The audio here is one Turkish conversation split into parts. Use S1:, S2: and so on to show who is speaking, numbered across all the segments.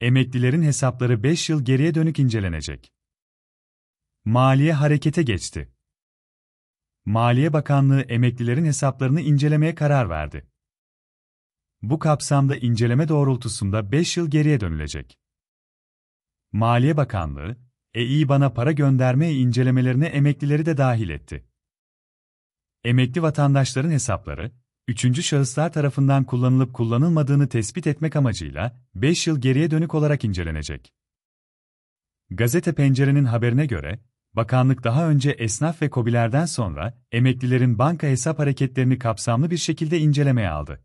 S1: Emeklilerin hesapları 5 yıl geriye dönük incelenecek. Maliye harekete geçti. Maliye Bakanlığı emeklilerin hesaplarını incelemeye karar verdi. Bu kapsamda inceleme doğrultusunda 5 yıl geriye dönülecek. Maliye Bakanlığı, EİBAN'a para gönderme incelemelerine emeklileri de dahil etti. Emekli vatandaşların hesapları, üçüncü şahıslar tarafından kullanılıp kullanılmadığını tespit etmek amacıyla 5 yıl geriye dönük olarak incelenecek. Gazete Pencere'nin haberine göre, bakanlık daha önce esnaf ve kobilerden sonra emeklilerin banka hesap hareketlerini kapsamlı bir şekilde incelemeye aldı.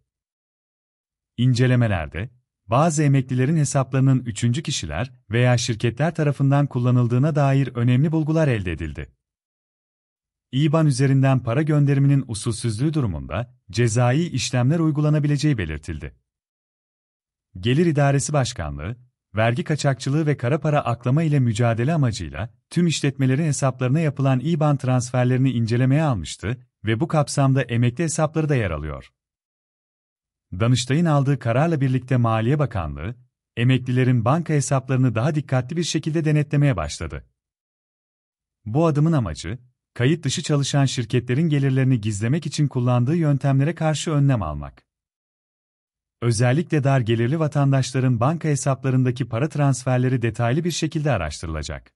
S1: İncelemelerde, bazı emeklilerin hesaplarının üçüncü kişiler veya şirketler tarafından kullanıldığına dair önemli bulgular elde edildi. İBAN üzerinden para gönderiminin usulsüzlüğü durumunda cezai işlemler uygulanabileceği belirtildi. Gelir İdaresi Başkanlığı, vergi kaçakçılığı ve kara para aklama ile mücadele amacıyla tüm işletmelerin hesaplarına yapılan İBAN transferlerini incelemeye almıştı ve bu kapsamda emekli hesapları da yer alıyor. Danıştay'ın aldığı kararla birlikte Maliye Bakanlığı, emeklilerin banka hesaplarını daha dikkatli bir şekilde denetlemeye başladı. Bu adımın amacı, kayıt dışı çalışan şirketlerin gelirlerini gizlemek için kullandığı yöntemlere karşı önlem almak. Özellikle dar gelirli vatandaşların banka hesaplarındaki para transferleri detaylı bir şekilde araştırılacak.